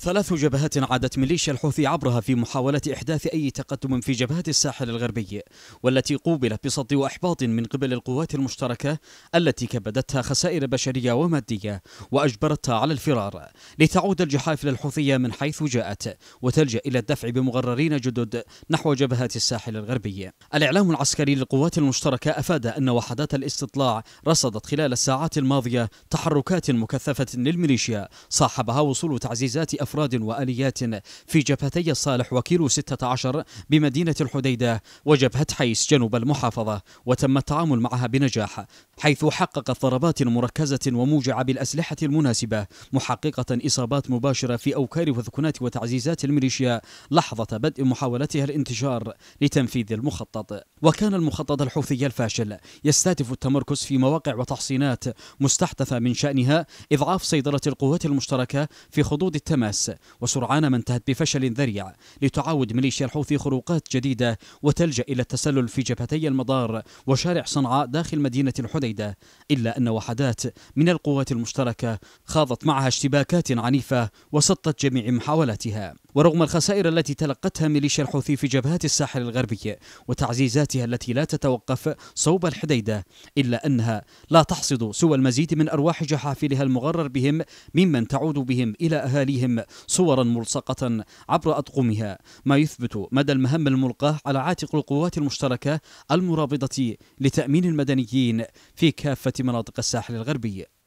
ثلاث جبهات عادت ميليشيا الحوثي عبرها في محاولة إحداث أي تقدم في جبهات الساحل الغربي والتي قوبلت بصد وإحباط من قبل القوات المشتركة التي كبدتها خسائر بشرية ومادية وأجبرتها على الفرار لتعود الجحافل الحوثية من حيث جاءت وتلجأ إلى الدفع بمغررين جدد نحو جبهات الساحل الغربي الإعلام العسكري للقوات المشتركة أفاد أن وحدات الاستطلاع رصدت خلال الساعات الماضية تحركات مكثفة للميليشيا صاحبها وصول تعزيزات أفراد وآليات في جبهتي الصالح وكيلو 16 بمدينة الحديدة وجبهة حيس جنوب المحافظة وتم التعامل معها بنجاح حيث حققت ضربات مركزة وموجعة بالأسلحة المناسبة محققة إصابات مباشرة في أوكار وذكنات وتعزيزات الميليشيا لحظة بدء محاولتها الانتشار لتنفيذ المخطط وكان المخطط الحوثي الفاشل يستهدف التمركز في مواقع وتحصينات مستحدثة من شأنها إضعاف سيطرة القوات المشتركة في خطوط التماس الناس وسرعان ما انتهت بفشل ذريع لتعاود ميليشيا الحوثي خروقات جديدة وتلجأ إلى التسلل في جبهتي المضار وشارع صنعاء داخل مدينة الحديدة إلا أن وحدات من القوات المشتركة خاضت معها اشتباكات عنيفة وسطت جميع محاولاتها ورغم الخسائر التي تلقتها ميليشيا الحوثي في جبهات الساحل الغربي وتعزيزاتها التي لا تتوقف صوب الحديدة إلا أنها لا تحصد سوى المزيد من أرواح جحافلها المغرر بهم ممن تعود بهم إلى أهاليهم صورا ملصقة عبر أطقمها ما يثبت مدى المهم الملقاه على عاتق القوات المشتركة المرابطة لتأمين المدنيين في كافة مناطق الساحل الغربي